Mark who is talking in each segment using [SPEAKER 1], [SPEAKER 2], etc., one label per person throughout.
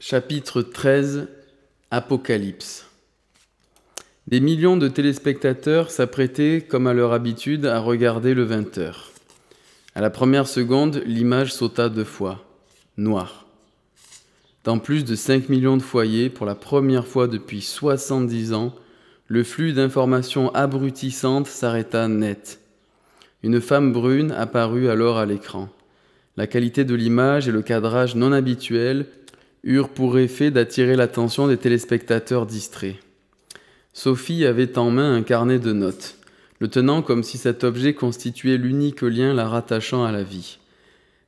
[SPEAKER 1] Chapitre 13 Apocalypse Des millions de téléspectateurs s'apprêtaient, comme à leur habitude, à regarder le 20h. À la première seconde, l'image sauta deux fois. Noir. Dans plus de 5 millions de foyers, pour la première fois depuis 70 ans, le flux d'informations abrutissantes s'arrêta net. Une femme brune apparut alors à l'écran. La qualité de l'image et le cadrage non habituel eurent pour effet d'attirer l'attention des téléspectateurs distraits. Sophie avait en main un carnet de notes, le tenant comme si cet objet constituait l'unique lien la rattachant à la vie.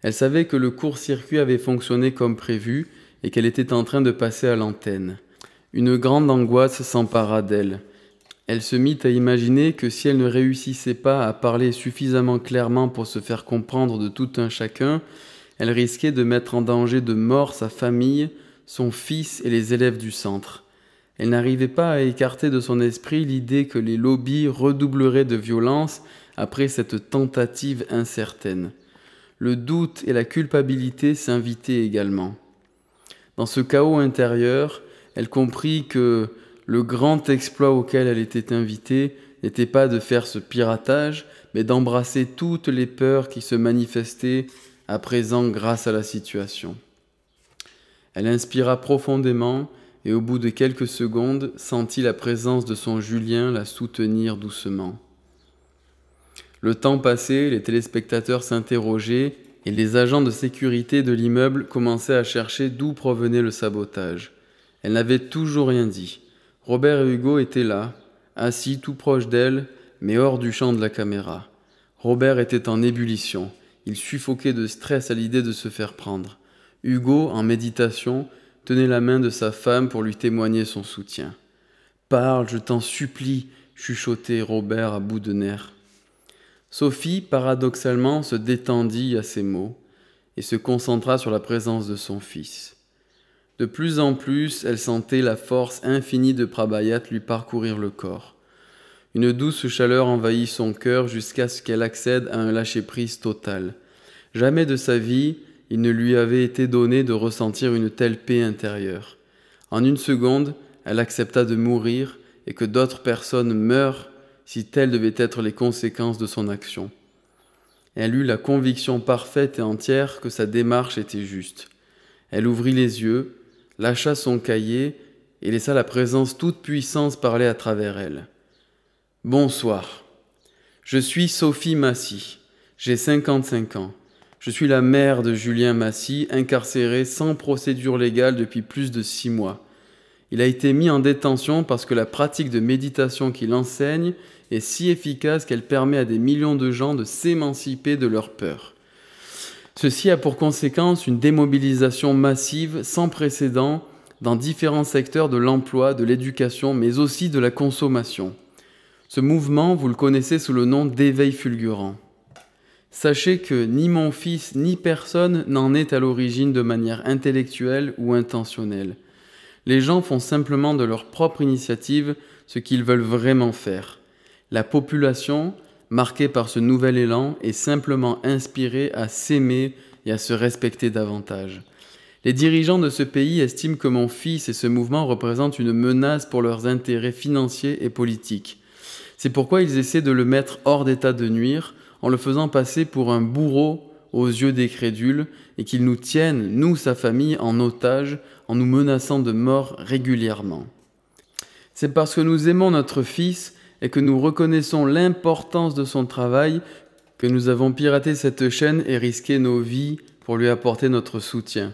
[SPEAKER 1] Elle savait que le court-circuit avait fonctionné comme prévu et qu'elle était en train de passer à l'antenne. Une grande angoisse s'empara d'elle. Elle se mit à imaginer que si elle ne réussissait pas à parler suffisamment clairement pour se faire comprendre de tout un chacun, elle risquait de mettre en danger de mort sa famille, son fils et les élèves du centre. Elle n'arrivait pas à écarter de son esprit l'idée que les lobbies redoubleraient de violence après cette tentative incertaine. Le doute et la culpabilité s'invitaient également. Dans ce chaos intérieur, elle comprit que le grand exploit auquel elle était invitée n'était pas de faire ce piratage, mais d'embrasser toutes les peurs qui se manifestaient à présent grâce à la situation. Elle inspira profondément et au bout de quelques secondes sentit la présence de son Julien la soutenir doucement. Le temps passé, les téléspectateurs s'interrogeaient et les agents de sécurité de l'immeuble commençaient à chercher d'où provenait le sabotage. Elle n'avait toujours rien dit. Robert et Hugo étaient là, assis tout proche d'elle, mais hors du champ de la caméra. Robert était en ébullition. Il suffoquait de stress à l'idée de se faire prendre. Hugo, en méditation, tenait la main de sa femme pour lui témoigner son soutien. Parle, je t'en supplie, chuchotait Robert à bout de nerfs. Sophie, paradoxalement, se détendit à ces mots et se concentra sur la présence de son fils. De plus en plus, elle sentait la force infinie de Prabhayat lui parcourir le corps. Une douce chaleur envahit son cœur jusqu'à ce qu'elle accède à un lâcher-prise total. Jamais de sa vie, il ne lui avait été donné de ressentir une telle paix intérieure. En une seconde, elle accepta de mourir et que d'autres personnes meurent si telles devaient être les conséquences de son action. Elle eut la conviction parfaite et entière que sa démarche était juste. Elle ouvrit les yeux, lâcha son cahier et laissa la présence toute puissance parler à travers elle. Bonsoir. Je suis Sophie Massy. J'ai 55 ans. Je suis la mère de Julien Massy, incarcéré sans procédure légale depuis plus de six mois. Il a été mis en détention parce que la pratique de méditation qu'il enseigne est si efficace qu'elle permet à des millions de gens de s'émanciper de leurs peur. Ceci a pour conséquence une démobilisation massive sans précédent dans différents secteurs de l'emploi, de l'éducation, mais aussi de la consommation. Ce mouvement, vous le connaissez sous le nom d'éveil fulgurant. Sachez que ni mon fils ni personne n'en est à l'origine de manière intellectuelle ou intentionnelle. Les gens font simplement de leur propre initiative ce qu'ils veulent vraiment faire. La population, marquée par ce nouvel élan, est simplement inspirée à s'aimer et à se respecter davantage. Les dirigeants de ce pays estiment que mon fils et ce mouvement représentent une menace pour leurs intérêts financiers et politiques. C'est pourquoi ils essaient de le mettre hors d'état de nuire en le faisant passer pour un bourreau aux yeux des crédules et qu'ils nous tiennent, nous, sa famille, en otage en nous menaçant de mort régulièrement. C'est parce que nous aimons notre Fils et que nous reconnaissons l'importance de son travail que nous avons piraté cette chaîne et risqué nos vies pour lui apporter notre soutien.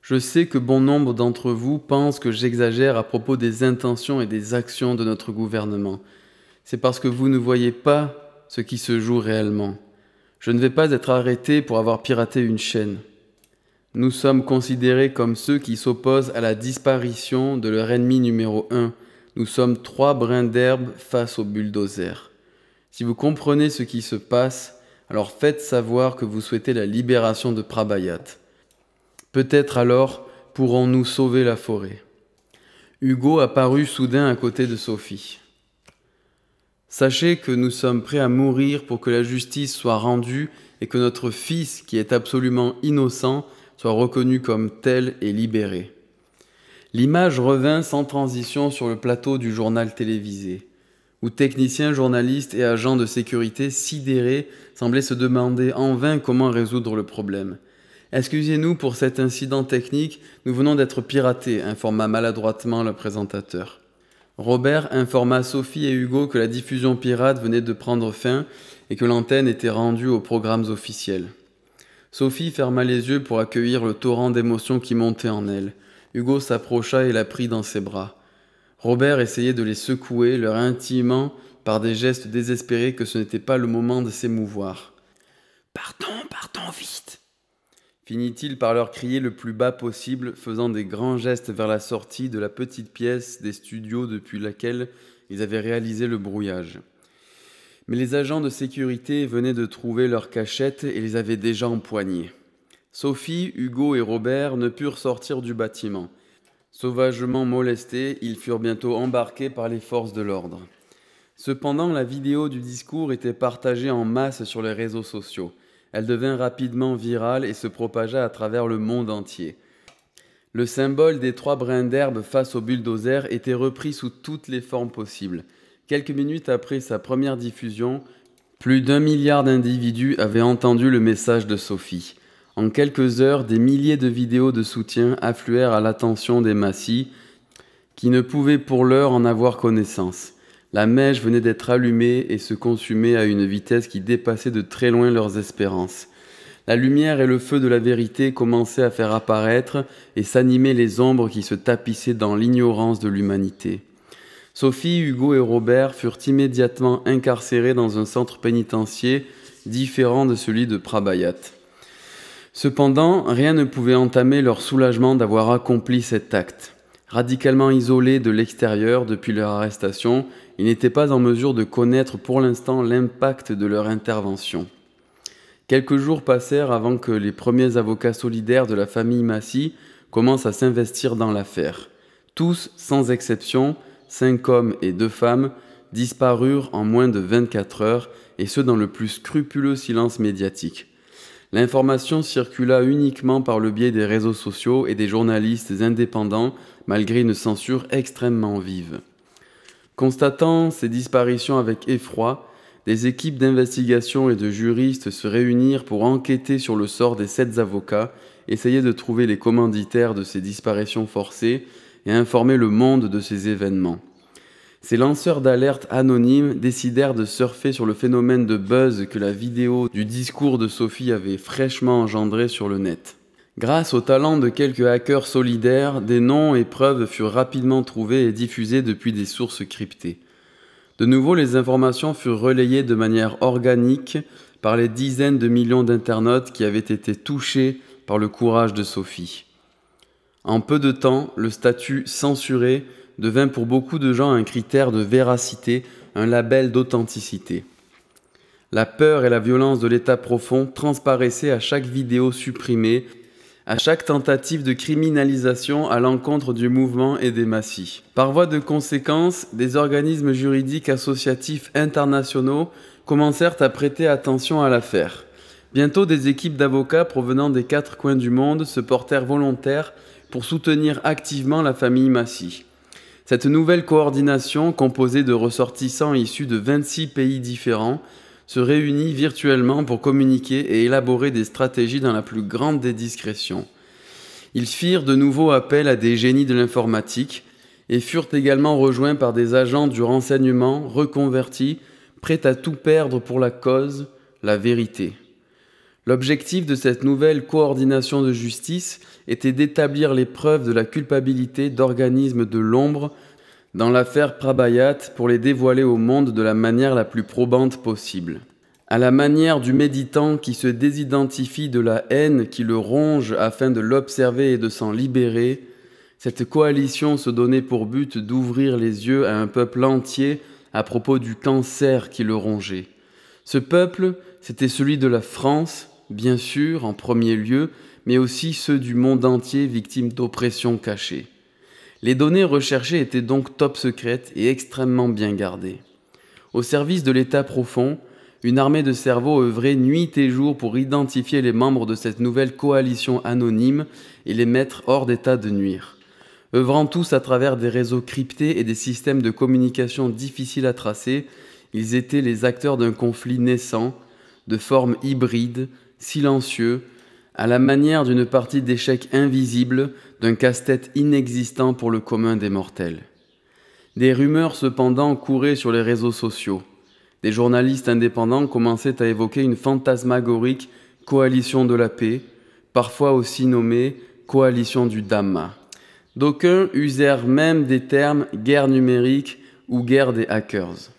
[SPEAKER 1] Je sais que bon nombre d'entre vous pensent que j'exagère à propos des intentions et des actions de notre gouvernement c'est parce que vous ne voyez pas ce qui se joue réellement. Je ne vais pas être arrêté pour avoir piraté une chaîne. Nous sommes considérés comme ceux qui s'opposent à la disparition de leur ennemi numéro un. Nous sommes trois brins d'herbe face au bulldozer. Si vous comprenez ce qui se passe, alors faites savoir que vous souhaitez la libération de Prabayat. Peut-être alors pourrons-nous sauver la forêt. Hugo apparut soudain à côté de Sophie. Sachez que nous sommes prêts à mourir pour que la justice soit rendue et que notre Fils, qui est absolument innocent, soit reconnu comme tel et libéré. L'image revint sans transition sur le plateau du journal télévisé, où techniciens, journalistes et agents de sécurité sidérés semblaient se demander en vain comment résoudre le problème. Excusez-nous pour cet incident technique, nous venons d'être piratés, informa maladroitement le présentateur. Robert informa Sophie et Hugo que la diffusion pirate venait de prendre fin et que l'antenne était rendue aux programmes officiels. Sophie ferma les yeux pour accueillir le torrent d'émotions qui montait en elle. Hugo s'approcha et la prit dans ses bras. Robert essayait de les secouer, leur intimant par des gestes désespérés que ce n'était pas le moment de s'émouvoir finit-il par leur crier le plus bas possible, faisant des grands gestes vers la sortie de la petite pièce des studios depuis laquelle ils avaient réalisé le brouillage. Mais les agents de sécurité venaient de trouver leur cachette et les avaient déjà empoignés. Sophie, Hugo et Robert ne purent sortir du bâtiment. Sauvagement molestés, ils furent bientôt embarqués par les forces de l'ordre. Cependant, la vidéo du discours était partagée en masse sur les réseaux sociaux elle devint rapidement virale et se propagea à travers le monde entier. Le symbole des trois brins d'herbe face au bulldozer était repris sous toutes les formes possibles. Quelques minutes après sa première diffusion, plus d'un milliard d'individus avaient entendu le message de Sophie. En quelques heures, des milliers de vidéos de soutien affluèrent à l'attention des massis qui ne pouvaient pour l'heure en avoir connaissance. La mèche venait d'être allumée et se consumait à une vitesse qui dépassait de très loin leurs espérances. La lumière et le feu de la vérité commençaient à faire apparaître et s'animer les ombres qui se tapissaient dans l'ignorance de l'humanité. Sophie, Hugo et Robert furent immédiatement incarcérés dans un centre pénitentiaire différent de celui de Prabayat. Cependant, rien ne pouvait entamer leur soulagement d'avoir accompli cet acte. Radicalement isolés de l'extérieur depuis leur arrestation, ils n'étaient pas en mesure de connaître pour l'instant l'impact de leur intervention. Quelques jours passèrent avant que les premiers avocats solidaires de la famille Massy commencent à s'investir dans l'affaire. Tous, sans exception, cinq hommes et deux femmes, disparurent en moins de 24 heures, et ce dans le plus scrupuleux silence médiatique. L'information circula uniquement par le biais des réseaux sociaux et des journalistes indépendants, malgré une censure extrêmement vive. Constatant ces disparitions avec effroi, des équipes d'investigation et de juristes se réunirent pour enquêter sur le sort des sept avocats, essayer de trouver les commanditaires de ces disparitions forcées et informer le monde de ces événements. Ces lanceurs d'alerte anonymes décidèrent de surfer sur le phénomène de buzz que la vidéo du discours de Sophie avait fraîchement engendré sur le net. Grâce au talent de quelques hackers solidaires, des noms et preuves furent rapidement trouvés et diffusés depuis des sources cryptées. De nouveau, les informations furent relayées de manière organique par les dizaines de millions d'internautes qui avaient été touchés par le courage de Sophie. En peu de temps, le statut censuré devint pour beaucoup de gens un critère de véracité, un label d'authenticité. La peur et la violence de l'état profond transparaissaient à chaque vidéo supprimée à chaque tentative de criminalisation à l'encontre du mouvement et des Massis. Par voie de conséquence, des organismes juridiques associatifs internationaux commencèrent à prêter attention à l'affaire. Bientôt, des équipes d'avocats provenant des quatre coins du monde se portèrent volontaires pour soutenir activement la famille Massis. Cette nouvelle coordination, composée de ressortissants issus de 26 pays différents, se réunit virtuellement pour communiquer et élaborer des stratégies dans la plus grande des discrétions. Ils firent de nouveau appel à des génies de l'informatique et furent également rejoints par des agents du renseignement reconvertis, prêts à tout perdre pour la cause, la vérité. L'objectif de cette nouvelle coordination de justice était d'établir les preuves de la culpabilité d'organismes de l'ombre dans l'affaire Prabayat pour les dévoiler au monde de la manière la plus probante possible. À la manière du méditant qui se désidentifie de la haine qui le ronge afin de l'observer et de s'en libérer, cette coalition se donnait pour but d'ouvrir les yeux à un peuple entier à propos du cancer qui le rongeait. Ce peuple, c'était celui de la France, bien sûr, en premier lieu, mais aussi ceux du monde entier victimes d'oppressions cachées. Les données recherchées étaient donc top secrètes et extrêmement bien gardées. Au service de l'État profond, une armée de cerveaux œuvrait nuit et jour pour identifier les membres de cette nouvelle coalition anonyme et les mettre hors d'état de nuire. Œuvrant tous à travers des réseaux cryptés et des systèmes de communication difficiles à tracer, ils étaient les acteurs d'un conflit naissant, de forme hybride, silencieux, à la manière d'une partie d'échecs invisible, d'un casse-tête inexistant pour le commun des mortels. Des rumeurs cependant couraient sur les réseaux sociaux. Des journalistes indépendants commençaient à évoquer une fantasmagorique coalition de la paix, parfois aussi nommée coalition du Dhamma. D'aucuns usèrent même des termes guerre numérique ou guerre des hackers.